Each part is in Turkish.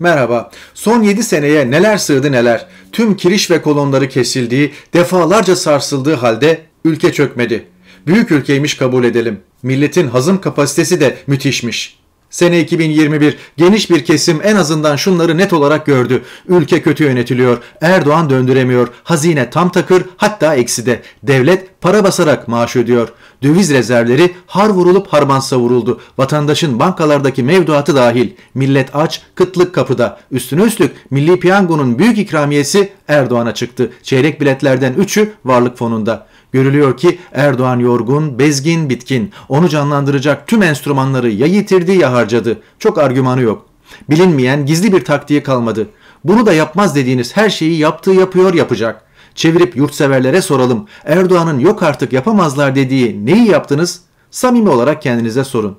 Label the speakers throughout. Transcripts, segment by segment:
Speaker 1: Merhaba. Son 7 seneye neler sığdı neler. Tüm kiriş ve kolonları kesildiği, defalarca sarsıldığı halde ülke çökmedi. Büyük ülkeymiş kabul edelim. Milletin hazım kapasitesi de müthişmiş. Sene 2021 geniş bir kesim en azından şunları net olarak gördü. Ülke kötü yönetiliyor. Erdoğan döndüremiyor. Hazine tam takır hatta ekside. Devlet para basarak maaş ödüyor. Döviz rezervleri har vurulup harman savuruldu. Vatandaşın bankalardaki mevduatı dahil. Millet aç, kıtlık kapıda. Üstüne üstlük Milli Piyango'nun büyük ikramiyesi Erdoğan'a çıktı. Çeyrek biletlerden üçü varlık fonunda. Görülüyor ki Erdoğan yorgun, bezgin, bitkin. Onu canlandıracak tüm enstrümanları ya yitirdi ya harcadı. Çok argümanı yok. Bilinmeyen gizli bir taktiği kalmadı. Bunu da yapmaz dediğiniz her şeyi yaptığı yapıyor yapacak. Çevirip yurtseverlere soralım. Erdoğan'ın yok artık yapamazlar dediği neyi yaptınız? Samimi olarak kendinize sorun.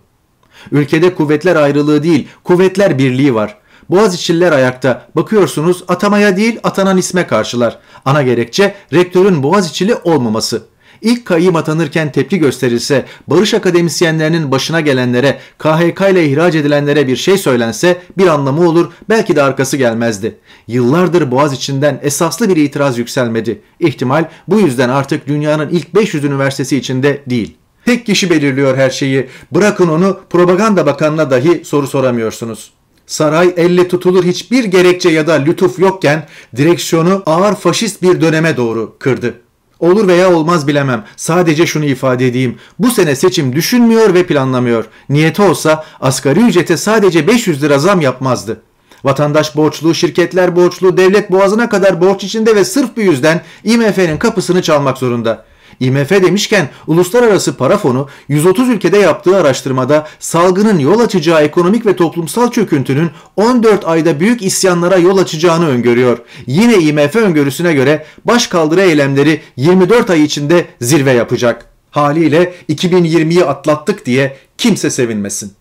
Speaker 1: Ülkede kuvvetler ayrılığı değil, kuvvetler birliği var. Boğaziçi'liler ayakta. Bakıyorsunuz atamaya değil atanan isme karşılar. Ana gerekçe rektörün Boğaziçi'li olmaması. İlk kayyım atanırken tepki gösterilse, barış akademisyenlerinin başına gelenlere, KHK ile ihraç edilenlere bir şey söylense bir anlamı olur, belki de arkası gelmezdi. Yıllardır Boğaz içinden esaslı bir itiraz yükselmedi. İhtimal bu yüzden artık dünyanın ilk 500 üniversitesi içinde değil. Tek kişi belirliyor her şeyi. Bırakın onu propaganda bakanına dahi soru soramıyorsunuz. Saray elle tutulur hiçbir gerekçe ya da lütuf yokken direksiyonu ağır faşist bir döneme doğru kırdı. Olur veya olmaz bilemem. Sadece şunu ifade edeyim. Bu sene seçim düşünmüyor ve planlamıyor. Niyeti olsa asgari ücrete sadece 500 lira zam yapmazdı. Vatandaş borçlu, şirketler borçlu, devlet boğazına kadar borç içinde ve sırf bu yüzden IMF'nin kapısını çalmak zorunda. IMF demişken Uluslararası Para Fonu 130 ülkede yaptığı araştırmada salgının yol açacağı ekonomik ve toplumsal çöküntünün 14 ayda büyük isyanlara yol açacağını öngörüyor. Yine IMF öngörüsüne göre başkaldırı eylemleri 24 ay içinde zirve yapacak. Haliyle 2020'yi atlattık diye kimse sevinmesin.